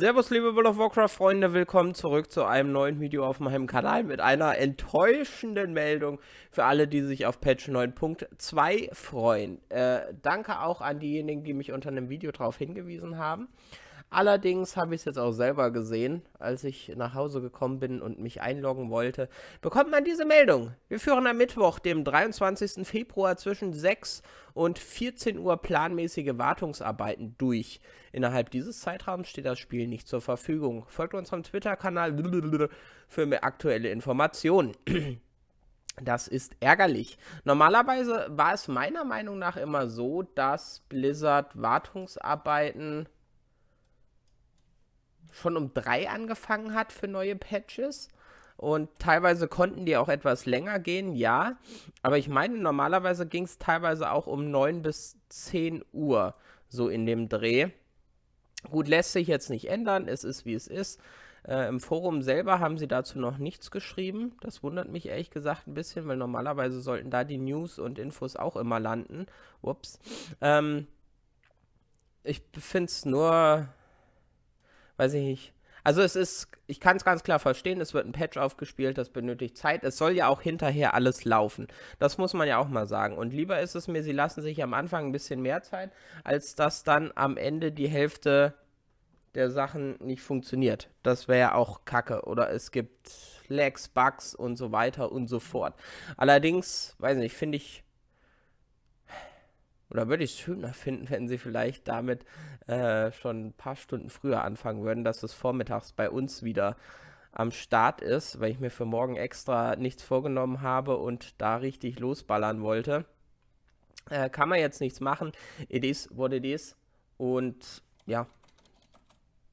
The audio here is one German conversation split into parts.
Servus liebe World of Warcraft Freunde, willkommen zurück zu einem neuen Video auf meinem Kanal mit einer enttäuschenden Meldung für alle, die sich auf Patch 9.2 freuen. Äh, danke auch an diejenigen, die mich unter einem Video darauf hingewiesen haben. Allerdings habe ich es jetzt auch selber gesehen, als ich nach Hause gekommen bin und mich einloggen wollte, bekommt man diese Meldung. Wir führen am Mittwoch, dem 23. Februar zwischen 6 und 14 Uhr planmäßige Wartungsarbeiten durch. Innerhalb dieses Zeitraums steht das Spiel nicht zur Verfügung. Folgt uns am Twitter-Kanal für mehr aktuelle Informationen. Das ist ärgerlich. Normalerweise war es meiner Meinung nach immer so, dass Blizzard Wartungsarbeiten schon um drei angefangen hat für neue Patches. Und teilweise konnten die auch etwas länger gehen, ja. Aber ich meine, normalerweise ging es teilweise auch um 9 bis 10 Uhr, so in dem Dreh. Gut, lässt sich jetzt nicht ändern, es ist wie es ist. Äh, Im Forum selber haben sie dazu noch nichts geschrieben. Das wundert mich ehrlich gesagt ein bisschen, weil normalerweise sollten da die News und Infos auch immer landen. Ups. Ähm, ich finde es nur weiß ich nicht. Also es ist, ich kann es ganz klar verstehen, es wird ein Patch aufgespielt, das benötigt Zeit. Es soll ja auch hinterher alles laufen. Das muss man ja auch mal sagen. Und lieber ist es mir, sie lassen sich am Anfang ein bisschen mehr Zeit, als dass dann am Ende die Hälfte der Sachen nicht funktioniert. Das wäre ja auch Kacke. Oder es gibt Lags, Bugs und so weiter und so fort. Allerdings, weiß nicht, finde ich oder würde ich es schöner finden, wenn sie vielleicht damit äh, schon ein paar Stunden früher anfangen würden, dass es vormittags bei uns wieder am Start ist, weil ich mir für morgen extra nichts vorgenommen habe und da richtig losballern wollte. Äh, kann man jetzt nichts machen. It is what it is. Und ja,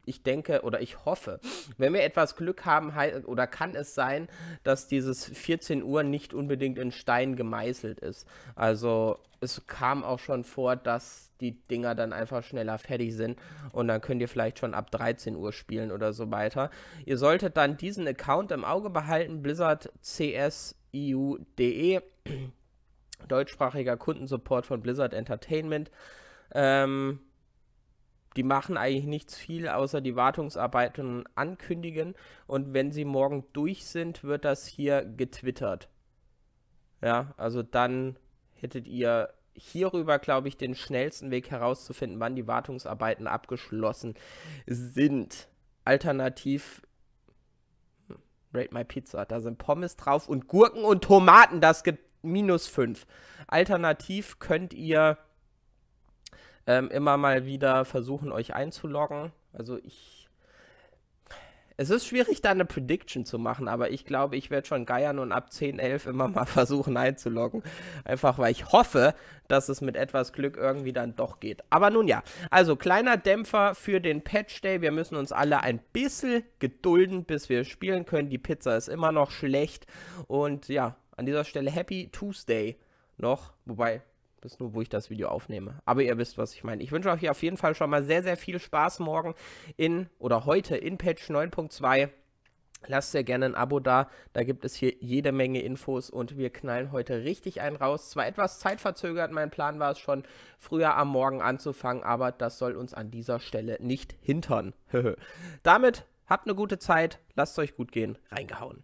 ich denke oder ich hoffe, wenn wir etwas Glück haben, oder kann es sein, dass dieses 14 Uhr nicht unbedingt in Stein gemeißelt ist. Also es kam auch schon vor, dass die Dinger dann einfach schneller fertig sind und dann könnt ihr vielleicht schon ab 13 Uhr spielen oder so weiter. Ihr solltet dann diesen Account im Auge behalten, blizzardcsiu.de, deutschsprachiger Kundensupport von Blizzard Entertainment. Ähm, die machen eigentlich nichts viel, außer die Wartungsarbeiten ankündigen. Und wenn sie morgen durch sind, wird das hier getwittert. Ja, also dann hättet ihr hierüber, glaube ich, den schnellsten Weg herauszufinden, wann die Wartungsarbeiten abgeschlossen sind. Alternativ hm, Rate My Pizza. Da sind Pommes drauf und Gurken und Tomaten. Das gibt minus 5. Alternativ könnt ihr ähm, immer mal wieder versuchen, euch einzuloggen. Also ich. Es ist schwierig, da eine Prediction zu machen, aber ich glaube, ich werde schon geiern und ab 10, 11 immer mal versuchen einzuloggen. Einfach weil ich hoffe, dass es mit etwas Glück irgendwie dann doch geht. Aber nun ja, also kleiner Dämpfer für den Patch Day. Wir müssen uns alle ein bisschen gedulden, bis wir spielen können. Die Pizza ist immer noch schlecht. Und ja, an dieser Stelle Happy Tuesday noch. Wobei, ist nur, wo ich das Video aufnehme. Aber ihr wisst, was ich meine. Ich wünsche euch auf jeden Fall schon mal sehr, sehr viel Spaß morgen in oder heute in Patch 9.2. Lasst sehr gerne ein Abo da, da gibt es hier jede Menge Infos und wir knallen heute richtig einen raus. Zwar etwas zeitverzögert, mein Plan war es schon, früher am Morgen anzufangen, aber das soll uns an dieser Stelle nicht hintern. Damit habt eine gute Zeit, lasst es euch gut gehen, reingehauen.